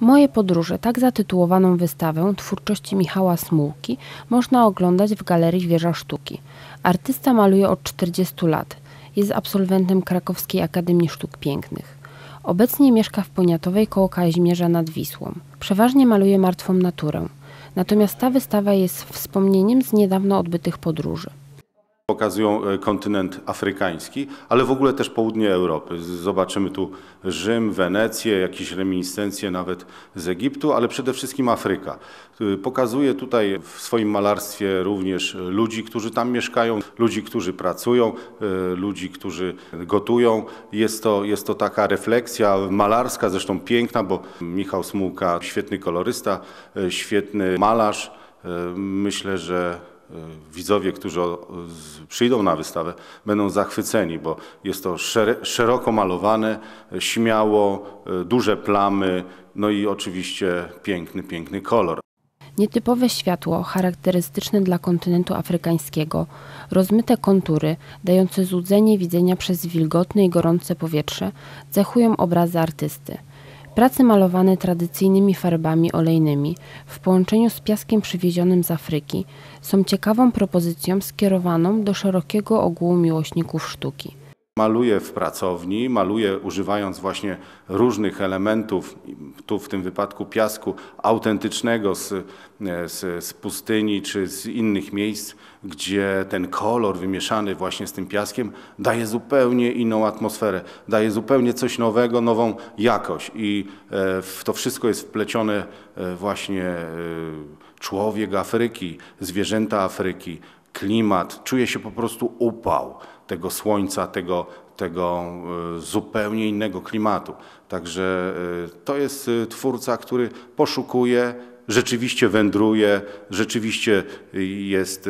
Moje podróże, tak zatytułowaną wystawę twórczości Michała Smułki, można oglądać w Galerii Wieża Sztuki. Artysta maluje od 40 lat. Jest absolwentem Krakowskiej Akademii Sztuk Pięknych. Obecnie mieszka w Poniatowej koło Kazimierza nad Wisłą. Przeważnie maluje martwą naturę. Natomiast ta wystawa jest wspomnieniem z niedawno odbytych podróży pokazują e, kontynent afrykański, ale w ogóle też południe Europy. Zobaczymy tu Rzym, Wenecję, jakieś reminiscencje nawet z Egiptu, ale przede wszystkim Afryka. E, pokazuje tutaj w swoim malarstwie również e, ludzi, którzy tam mieszkają, ludzi, którzy pracują, ludzi, którzy gotują. Jest to, jest to taka refleksja malarska, zresztą piękna, bo Michał Smułka, świetny kolorysta, świetny malarz. Myślę, że Y, widzowie, którzy przyjdą na wystawę, będą zachwyceni, bo jest to szeroko malowane, śmiało, y, duże plamy, no i oczywiście piękny, piękny kolor. Nietypowe światło, charakterystyczne dla kontynentu afrykańskiego, rozmyte kontury, dające złudzenie widzenia przez wilgotne i gorące powietrze, cechują obrazy artysty – Prace malowane tradycyjnymi farbami olejnymi w połączeniu z piaskiem przywiezionym z Afryki są ciekawą propozycją skierowaną do szerokiego ogółu miłośników sztuki maluje w pracowni, maluje używając właśnie różnych elementów, tu w tym wypadku piasku autentycznego z, z, z pustyni czy z innych miejsc, gdzie ten kolor wymieszany właśnie z tym piaskiem daje zupełnie inną atmosferę, daje zupełnie coś nowego, nową jakość i e, w to wszystko jest wplecione e, właśnie e, człowiek Afryki, zwierzęta Afryki, klimat, czuje się po prostu upał tego słońca, tego, tego e, zupełnie innego klimatu. Także e, to jest e, twórca, który poszukuje, rzeczywiście wędruje, rzeczywiście jest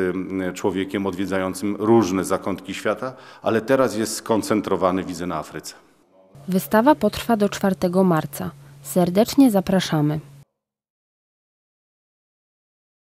człowiekiem odwiedzającym różne zakątki świata, ale teraz jest skoncentrowany, widzę, na Afryce. Wystawa potrwa do 4 marca. Serdecznie zapraszamy.